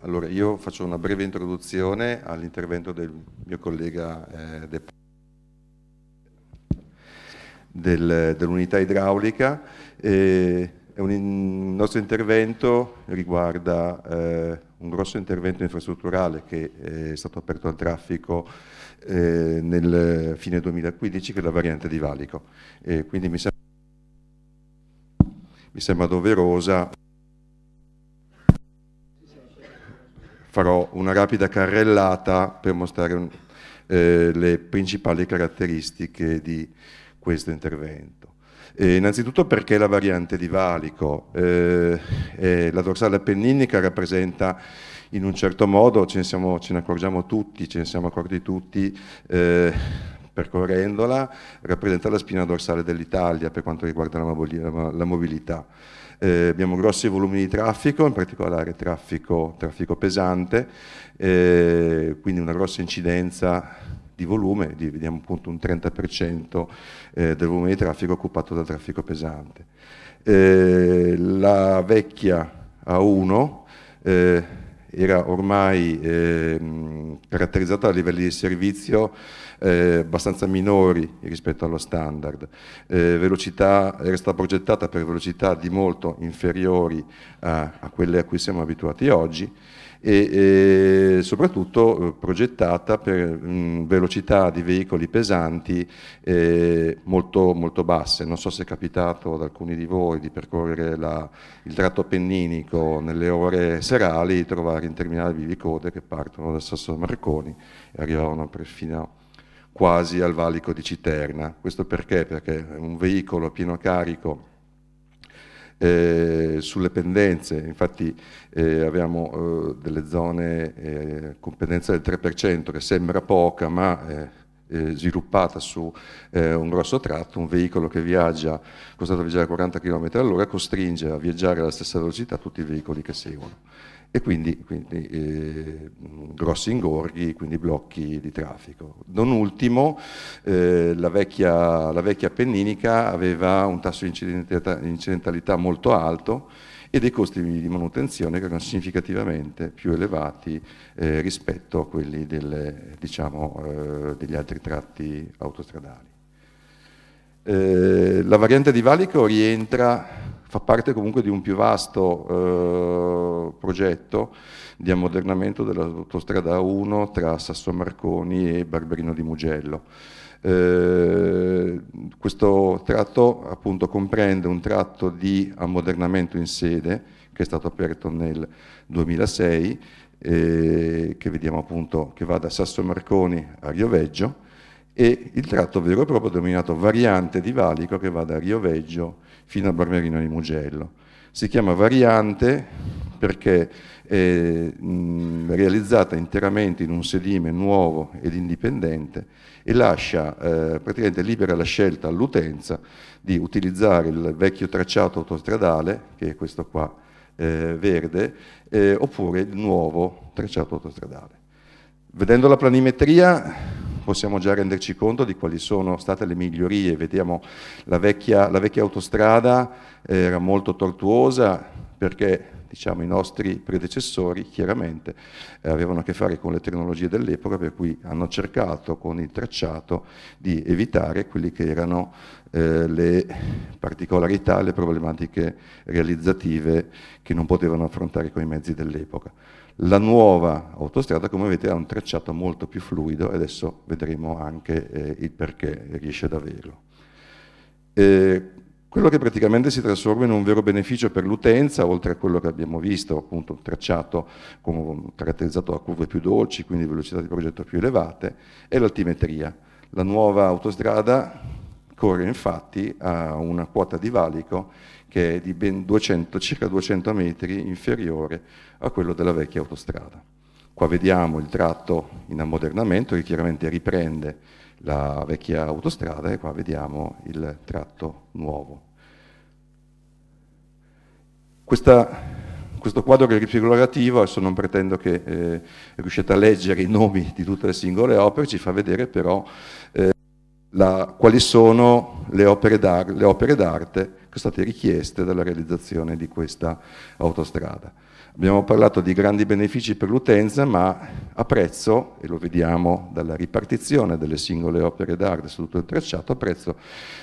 Allora, io faccio una breve introduzione all'intervento del mio collega eh, De del, dell'unità idraulica. Eh, un in, il nostro intervento riguarda eh, un grosso intervento infrastrutturale che eh, è stato aperto al traffico eh, nel fine 2015 che è la variante di Valico. Eh, quindi mi, sem mi sembra doverosa farò una rapida carrellata per mostrare un, eh, le principali caratteristiche di questo intervento. Eh, innanzitutto perché la variante di Valico, eh, la dorsale appenninica rappresenta in un certo modo, ce ne, siamo, ce ne accorgiamo tutti, ce ne siamo accorti tutti. Eh, percorrendola, rappresenta la spina dorsale dell'Italia per quanto riguarda la, mobilità. Eh, abbiamo grossi volumi di traffico, in particolare traffico, traffico pesante, eh, quindi una grossa incidenza di volume, di, vediamo appunto un 30% eh, del volume di traffico occupato dal traffico pesante. Eh, la vecchia A1 era ormai eh, caratterizzata da livelli di servizio eh, abbastanza minori rispetto allo standard. Eh, velocità, era stata progettata per velocità di molto inferiori a, a quelle a cui siamo abituati oggi e, e soprattutto eh, progettata per mh, velocità di veicoli pesanti eh, molto, molto basse. Non so se è capitato ad alcuni di voi di percorrere la, il tratto appenninico nelle ore serali, e trovare interminabili di code che partono da Sasso Marconi e arrivavano perfino quasi al valico di Citerna. Questo perché? Perché un veicolo pieno carico eh, sulle pendenze, infatti eh, abbiamo eh, delle zone eh, con pendenza del 3% che sembra poca ma eh, sviluppata su un grosso tratto, un veicolo che viaggia, costato a viaggiare a 40 km all'ora, costringe a viaggiare alla stessa velocità tutti i veicoli che seguono e quindi, quindi eh, grossi ingorghi, quindi blocchi di traffico. Non ultimo, eh, la, vecchia, la vecchia Penninica aveva un tasso di incidentalità molto alto e dei costi di manutenzione che erano significativamente più elevati eh, rispetto a quelli delle, diciamo, eh, degli altri tratti autostradali. Eh, la variante di Valico rientra fa parte comunque di un più vasto eh, progetto di ammodernamento dell'autostrada 1 tra Sasso Marconi e Barberino di Mugello. Eh, questo tratto appunto comprende un tratto di ammodernamento in sede che è stato aperto nel 2006 eh, che vediamo appunto che va da Sasso Marconi a Rioveggio e il tratto vero e proprio denominato variante di valico che va da Rioveggio fino a Barmerino di Mugello. Si chiama variante perché è mh, realizzata interamente in un sedime nuovo ed indipendente e lascia eh, praticamente libera la scelta all'utenza di utilizzare il vecchio tracciato autostradale, che è questo qua eh, verde, eh, oppure il nuovo tracciato autostradale. Vedendo la planimetria possiamo già renderci conto di quali sono state le migliorie. Vediamo la vecchia, la vecchia autostrada eh, era molto tortuosa perché diciamo, i nostri predecessori chiaramente eh, avevano a che fare con le tecnologie dell'epoca, per cui hanno cercato con il tracciato di evitare quelle che erano eh, le particolarità, le problematiche realizzative che non potevano affrontare con i mezzi dell'epoca. La nuova autostrada, come vedete, ha un tracciato molto più fluido e adesso vedremo anche eh, il perché riesce ad averlo. Eh, quello che praticamente si trasforma in un vero beneficio per l'utenza, oltre a quello che abbiamo visto, appunto un tracciato con, caratterizzato da curve più dolci, quindi velocità di progetto più elevate, è l'altimetria. La nuova autostrada corre infatti a una quota di valico che è di ben 200, circa 200 metri inferiore a quello della vecchia autostrada. Qua vediamo il tratto in ammodernamento che chiaramente riprende la vecchia autostrada e qua vediamo il tratto nuovo. Questa questo quadro che è rifigurativo, adesso non pretendo che eh, riusciate a leggere i nomi di tutte le singole opere, ci fa vedere però eh, la, quali sono le opere, le opere d'arte che sono state richieste dalla realizzazione di questa autostrada. Abbiamo parlato di grandi benefici per l'utenza, ma a prezzo, e lo vediamo dalla ripartizione delle singole opere d'arte su tutto il tracciato, a prezzo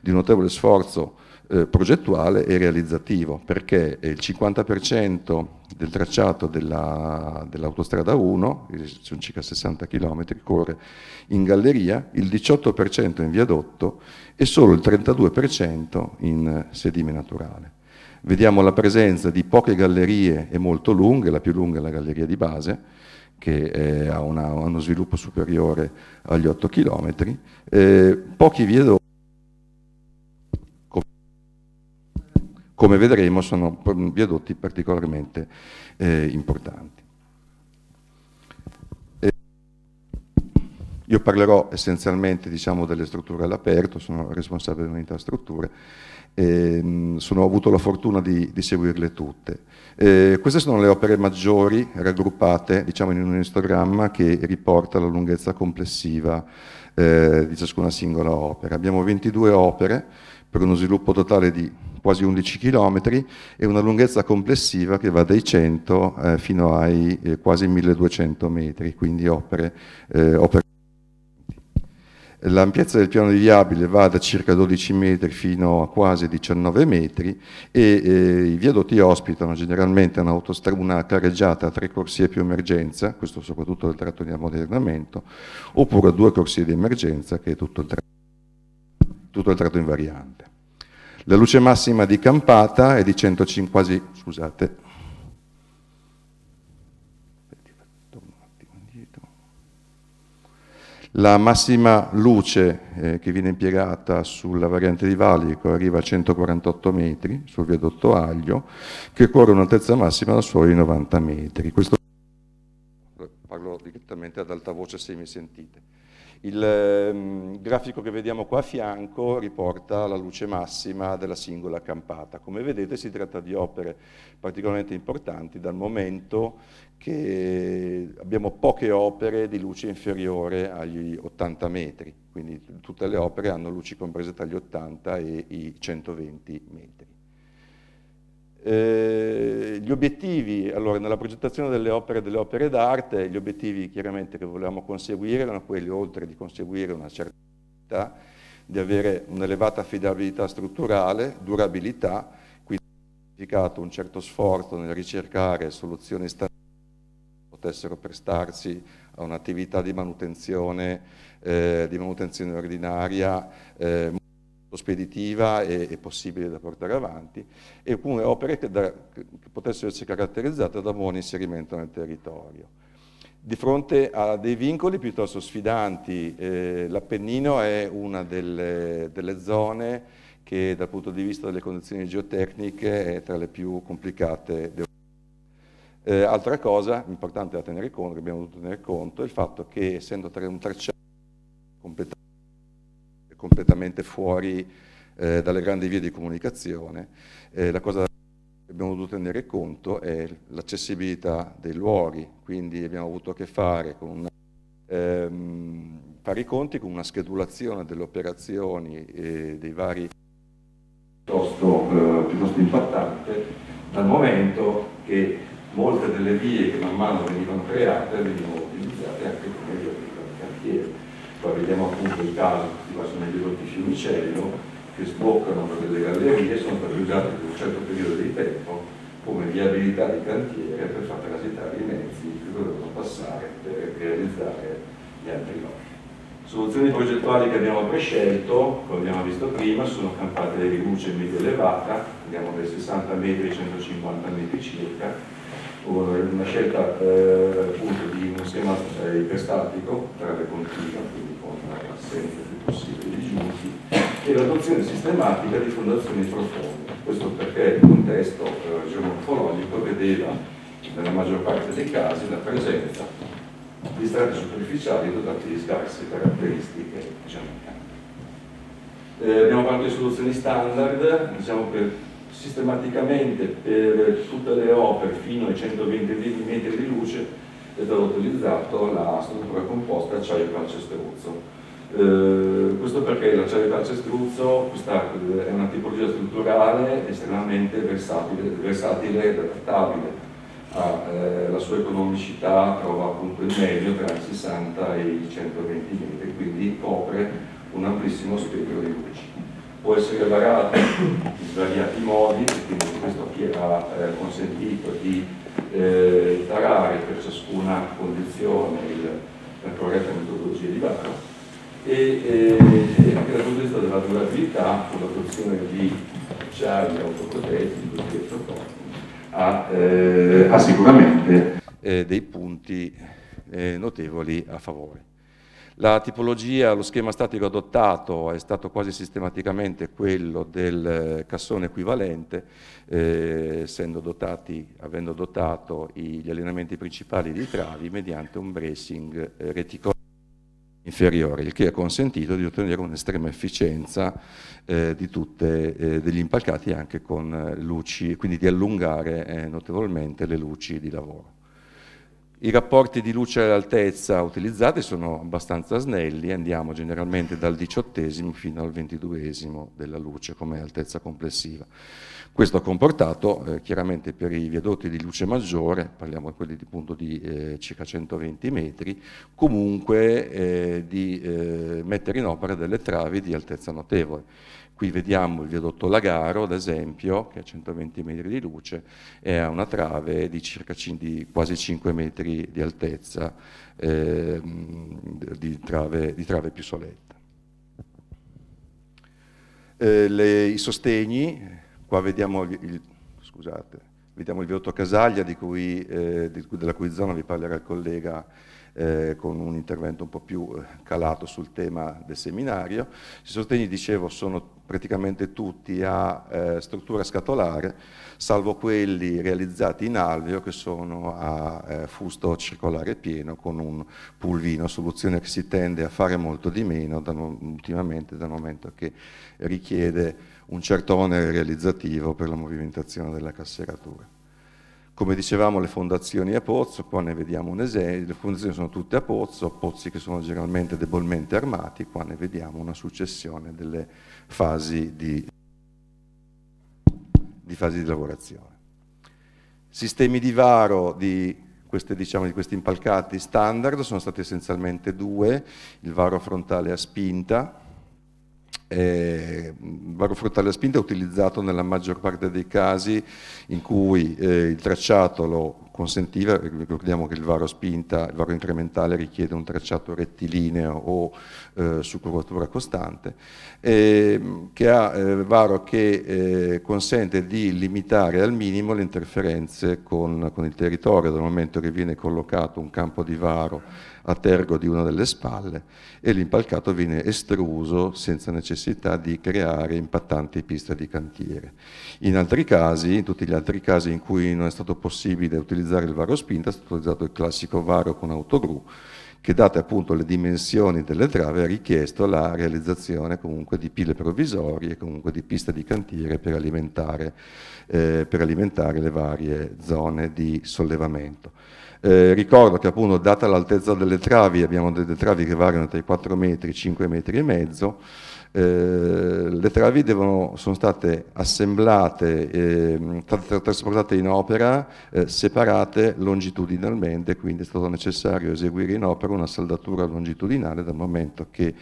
di un notevole sforzo eh, progettuale e realizzativo, perché il 50% del tracciato della, dell'autostrada 1, eh, sono circa 60 km, corre in galleria, il 18% in viadotto e solo il 32% in eh, sedime naturale. Vediamo la presenza di poche gallerie e molto lunghe, la più lunga è la galleria di base, che eh, ha uno sviluppo superiore agli 8 km, eh, pochi viadotti come vedremo sono viadotti particolarmente eh, importanti. Eh, io parlerò essenzialmente diciamo, delle strutture all'aperto, sono responsabile dell'unità strutture, e, ehm, sono, ho avuto la fortuna di, di seguirle tutte. Eh, queste sono le opere maggiori raggruppate diciamo, in un histogramma che riporta la lunghezza complessiva eh, di ciascuna singola opera. Abbiamo 22 opere per uno sviluppo totale di quasi 11 km e una lunghezza complessiva che va dai 100 eh, fino ai eh, quasi 1200 metri, quindi opere, eh, opere L'ampiezza del piano di viabile va da circa 12 metri fino a quasi 19 metri e eh, i viadotti ospitano generalmente una carreggiata a tre corsie più emergenza, questo soprattutto del tratto di ammodernamento, oppure a due corsie di emergenza che è tutto il, tra tutto il tratto invariante. La luce massima di campata è di 105, quasi, scusate, La massima luce eh, che viene impiegata sulla variante di Valico arriva a 148 metri sul viadotto Aglio, che corre un'altezza massima da soli 90 metri. Questo parlo direttamente ad alta voce se mi sentite. Il ehm, grafico che vediamo qua a fianco riporta la luce massima della singola campata. Come vedete si tratta di opere particolarmente importanti dal momento che abbiamo poche opere di luce inferiore agli 80 metri, quindi tutte le opere hanno luci comprese tra gli 80 e i 120 metri. Eh, gli obiettivi, allora, nella progettazione delle opere, delle opere d'arte, gli obiettivi chiaramente che volevamo conseguire erano quelli, oltre di conseguire una certa qualità, di avere un'elevata affidabilità strutturale, durabilità, quindi significato un certo sforzo nel ricercare soluzioni standard che potessero prestarsi a un'attività di manutenzione, eh, di manutenzione ordinaria. Eh, speditiva e, e, possibile da portare avanti, e alcune opere che, da, che, potessero essere caratterizzate da buon inserimento nel territorio. Di fronte a dei vincoli piuttosto sfidanti, eh, l'Appennino è una delle, delle, zone che dal punto di vista delle condizioni geotecniche è tra le più complicate d'Europa. Eh, altra cosa importante da tenere conto, che abbiamo dovuto tenere conto, è il fatto che essendo un tracciato completamente fuori eh, dalle grandi vie di comunicazione. Eh, la cosa che abbiamo dovuto tenere conto è l'accessibilità dei luoghi, quindi abbiamo avuto a che fare con una, ehm, fare i conti con una schedulazione delle operazioni e dei vari piuttosto, eh, piuttosto impattante dal momento che molte delle vie che man mano venivano create venivano utilizzate anche come vie di cantiere. Poi vediamo appunto il caso aneddotici in micello che sboccano per delle gallerie sono stati usati per un certo periodo di tempo come viabilità di cantiere per far transitare i mezzi che dovevano passare per realizzare gli altri lotti. Soluzioni progettuali che abbiamo prescelto, come abbiamo visto prima, sono campate di luce media elevata, andiamo dai 60 metri ai 150 metri circa, una scelta eh, appunto di un schema eh, iperstatico, tra le continue, quindi nella assenza di possibili digiusti, e l'adozione sistematica di fondazioni profonde. Questo perché il contesto eh, geomorfologico diciamo, vedeva nella maggior parte dei casi la presenza di strati superficiali dotati di scarse caratteristiche geometriche. Diciamo, eh, abbiamo parlato di soluzioni standard, diciamo per, sistematicamente per tutte le opere fino ai 120 mm di luce è stato utilizzato la struttura composta acciaio calcestruzzo eh, questo perché l'acciaio di calcestruzzo questa, eh, è una tipologia strutturale estremamente versatile, versatile ed adattabile. Ah, eh, la sua economicità trova appunto il medio tra i 60 e i 120 metri, quindi copre un amplissimo spettro di luci. Può essere varato in svariati modi, quindi questo chi era eh, consentito di eh, tarare per ciascuna condizione il, la corretta metodologia di varo e, eh, anche dal punto di vista della durabilità, con l'adozione di charme autoprotetici, così ha, eh, ha sicuramente eh, dei punti eh, notevoli a favore. La tipologia, lo schema statico adottato è stato quasi sistematicamente quello del cassone equivalente, eh, dotati, avendo dotato gli allenamenti principali di travi mediante un bracing eh, reticolato inferiori, il che ha consentito di ottenere un'estrema efficienza eh, di tutti eh, degli impalcati anche con eh, luci, quindi di allungare eh, notevolmente le luci di lavoro. I rapporti di luce all'altezza utilizzati sono abbastanza snelli, andiamo generalmente dal diciottesimo fino al ventiduesimo della luce come altezza complessiva. Questo ha comportato eh, chiaramente per i viadotti di luce maggiore, parliamo di quelli di, punto di eh, circa 120 metri, comunque eh, di eh, mettere in opera delle travi di altezza notevole. Qui vediamo il viadotto Lagaro, ad esempio, che ha 120 metri di luce e ha una trave di, circa, di quasi 5 metri di altezza, ehm, di trave, di trave più soletta. Eh, le, I sostegni, Qua vediamo il, scusate, vediamo il viotto Casaglia, di cui, eh, di, della cui zona vi parlerà il collega eh, con un intervento un po' più eh, calato sul tema del seminario. I sostegni, dicevo, sono praticamente tutti a eh, struttura scatolare, salvo quelli realizzati in alveo che sono a eh, fusto circolare pieno con un pulvino, soluzione che si tende a fare molto di meno da, ultimamente dal momento che richiede un certo onere realizzativo per la movimentazione della casseratura. Come dicevamo le fondazioni a pozzo, qua ne vediamo un esempio, le fondazioni sono tutte a pozzo, pozzi che sono generalmente debolmente armati, qua ne vediamo una successione delle fasi di, di, fasi di lavorazione. Sistemi di varo di queste, diciamo, di questi impalcati standard sono stati essenzialmente due, il varo frontale a spinta, eh, Varo mm, frontale a spinta è utilizzato nella maggior parte dei casi in cui eh, il tracciato lo consentiva, eh, ricordiamo che il varo spinta, il varo incrementale richiede un tracciato rettilineo o eh, su curvatura costante, eh, che ha eh, varo che eh, consente di limitare al minimo le interferenze con, con il territorio dal momento che viene collocato un campo di varo a tergo di una delle spalle e l'impalcato viene estruso senza necessità di creare impattanti piste di cantiere. In altri casi, in tutti gli altri casi in cui non è stato possibile utilizzare il varo spinta, è stato utilizzato il classico varo con autogru che date appunto le dimensioni delle dell'entrata ha richiesto la realizzazione comunque di pile provvisorie, comunque di piste di cantiere per alimentare, eh, per alimentare le varie zone di sollevamento. Eh, ricordo che appunto data l'altezza delle travi, abbiamo delle travi che variano tra i 4 metri e i 5 metri e mezzo, eh, le travi devono, sono state assemblate, eh, tra, tra, trasportate in opera, eh, separate longitudinalmente, quindi è stato necessario eseguire in opera una saldatura longitudinale dal momento che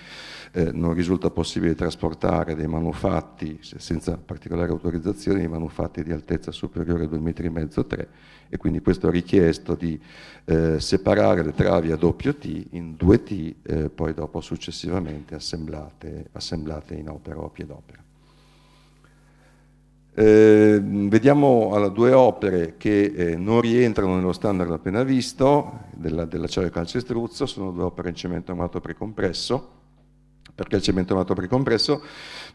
eh, non risulta possibile trasportare dei manufatti senza particolare autorizzazione, dei manufatti di altezza superiore a 2,5 metri 3 e quindi questo ha richiesto di eh, separare le travi a doppio T in due T, eh, poi dopo successivamente assemblate, assemblate in opera o a piedopera. Eh, vediamo due opere che eh, non rientrano nello standard appena visto, dell'acciaio della cioè calcestruzzo, sono due opere in cemento armato precompresso, perché il cemento è un materiale precompresso,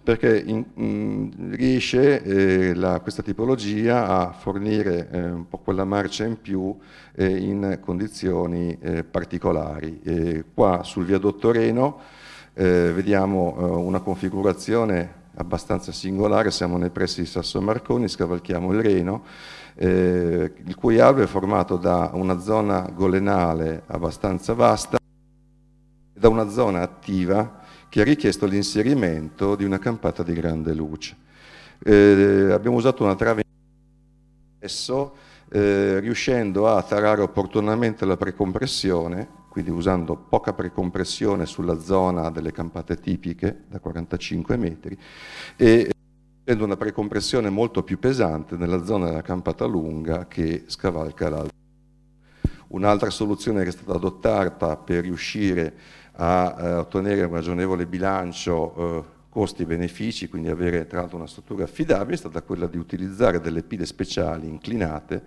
perché in, mh, riesce eh, la, questa tipologia a fornire eh, un po' quella marcia in più eh, in condizioni eh, particolari. E qua sul viadotto Reno eh, vediamo eh, una configurazione abbastanza singolare, siamo nei pressi di Sasso Marconi, scavalchiamo il Reno, eh, il cui alveo è formato da una zona golenale abbastanza vasta, e da una zona attiva che ha richiesto l'inserimento di una campata di grande luce. Eh, abbiamo usato una trave adesso, eh, riuscendo a tarare opportunamente la precompressione, quindi usando poca precompressione sulla zona delle campate tipiche da 45 metri e eh, facendo una precompressione molto più pesante nella zona della campata lunga che scavalca l'alto. Un'altra soluzione che è stata adottata per riuscire a a eh, ottenere un ragionevole bilancio eh, costi-benefici, quindi avere tra l'altro una struttura affidabile, è stata quella di utilizzare delle pile speciali inclinate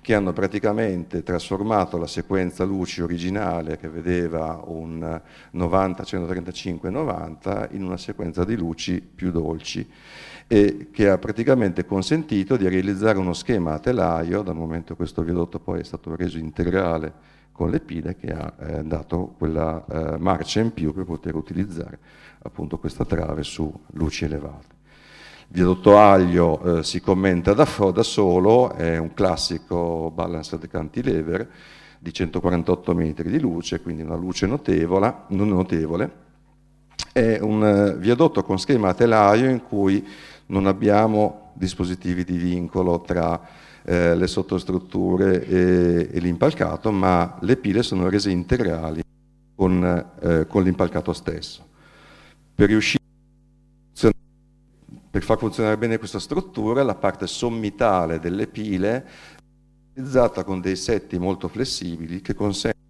che hanno praticamente trasformato la sequenza luci originale che vedeva un 90, 135, 90 in una sequenza di luci più dolci e che ha praticamente consentito di realizzare uno schema a telaio, dal momento che questo viadotto poi è stato reso integrale con le pile che ha eh, dato quella eh, marcia in più per poter utilizzare appunto questa trave su luci elevate. Il viadotto aglio eh, si commenta da, da, solo, è un classico balanced cantilever di 148 metri di luce, quindi una luce notevola, non notevole. È un eh, viadotto con schema a telaio in cui non abbiamo dispositivi di vincolo tra eh, le sottostrutture e, e l'impalcato, ma le pile sono rese integrali con, eh, con l'impalcato stesso. Per riuscire per far funzionare bene questa struttura, la parte sommitale delle pile è realizzata con dei setti molto flessibili che consentono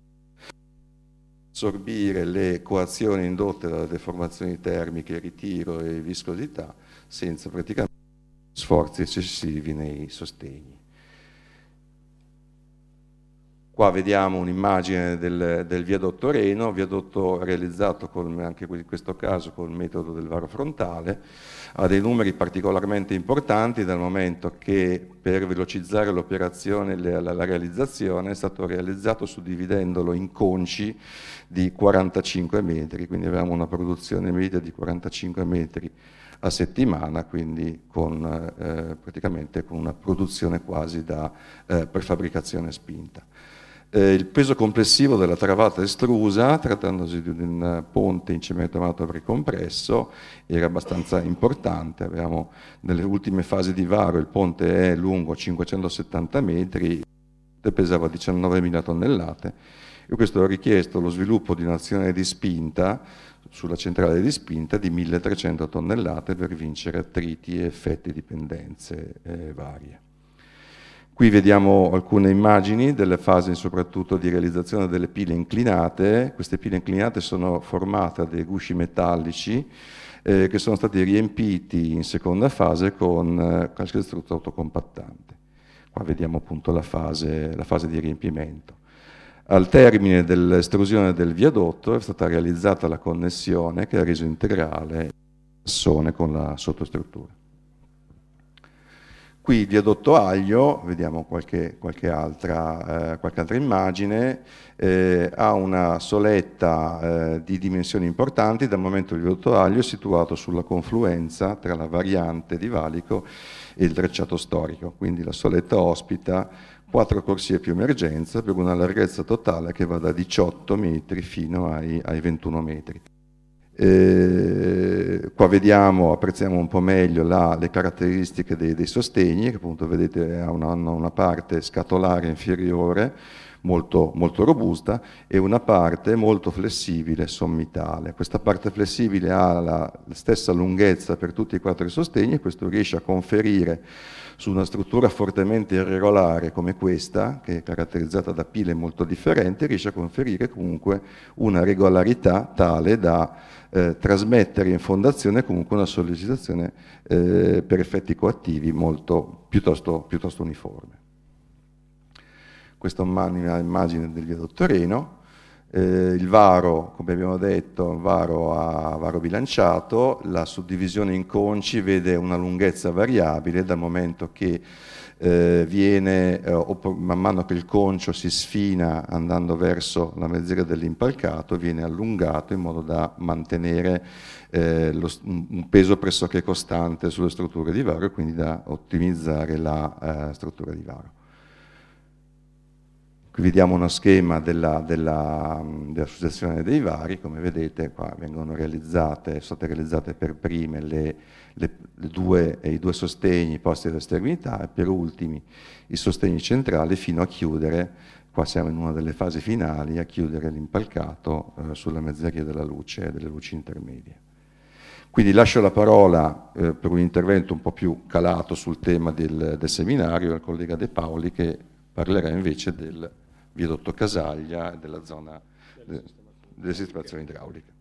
di assorbire le coazioni indotte dalle deformazioni termiche, ritiro e viscosità senza praticamente sforzi eccessivi nei sostegni. Qua vediamo un'immagine del, del, viadotto Reno, viadotto realizzato con, anche in questo caso col metodo del varo frontale, ha dei numeri particolarmente importanti dal momento che per velocizzare l'operazione, la, la realizzazione, è stato realizzato suddividendolo in conci di 45 metri, quindi avevamo una produzione media di 45 metri a settimana, quindi con, eh, praticamente con una produzione quasi da eh, prefabbricazione spinta eh, il peso complessivo della travata estrusa, trattandosi di un ponte in cemento armato precompresso, era abbastanza importante. Abbiamo nelle ultime fasi di varo, il ponte è lungo 570 metri, pesava 19.000 tonnellate. E questo ha richiesto lo sviluppo di un'azione di spinta sulla centrale di spinta di 1.300 tonnellate per vincere attriti e effetti dipendenze eh, varie. Qui vediamo alcune immagini delle fasi soprattutto di realizzazione delle pile inclinate. Queste pile inclinate sono formate da dei gusci metallici eh, che sono stati riempiti in seconda fase con eh, calcestruzzo autocompattante. Qua vediamo appunto la fase, la fase di riempimento. Al termine dell'estrusione del viadotto è stata realizzata la connessione che ha reso integrale il massone con la sottostruttura. Qui viadotto Aglio, vediamo qualche, qualche, altra, eh, qualche altra, immagine, eh, ha una soletta eh, di dimensioni importanti dal momento che il viadotto Aglio è situato sulla confluenza tra la variante di Valico e il tracciato storico, quindi la soletta ospita quattro corsie più emergenza per una larghezza totale che va da 18 metri fino ai, ai 21 metri. Eh, qua vediamo, apprezziamo un po' meglio la, le caratteristiche dei, dei, sostegni, che appunto vedete hanno una, una parte scatolare inferiore, molto, molto, robusta, e una parte molto flessibile, sommitale. Questa parte flessibile ha la stessa lunghezza per tutti e quattro i sostegni, e questo riesce a conferire su una struttura fortemente irregolare come questa, che è caratterizzata da pile molto differenti, riesce a conferire comunque una regolarità tale da eh, trasmettere in fondazione comunque una sollecitazione eh, per effetti coattivi molto, piuttosto, piuttosto uniforme. Questa è un'immagine del viadotto Reno, eh, il varo, come abbiamo detto, è un varo a varo bilanciato, la suddivisione in conci vede una lunghezza variabile dal momento che eh, viene, eh, man mano che il concio si sfina andando verso la mezz'era dell'impalcato, viene allungato in modo da mantenere eh, lo, un peso pressoché costante sulle strutture di varo e quindi da ottimizzare la eh, struttura di varo. Qui vediamo uno schema dell'associazione dell dei vari, come vedete qua vengono realizzate, sono state realizzate per prime le, le, le due, i due sostegni posti all'esternità e per ultimi i sostegni centrali fino a chiudere, qua siamo in una delle fasi finali, a chiudere l'impalcato eh, sulla mezzeria della luce e delle luci intermedie. Quindi lascio la parola eh, per un intervento un po' più calato sul tema del, del seminario al collega De Paoli che parlerà invece del viadotto Casaglia e della zona della sistemazione idraulica.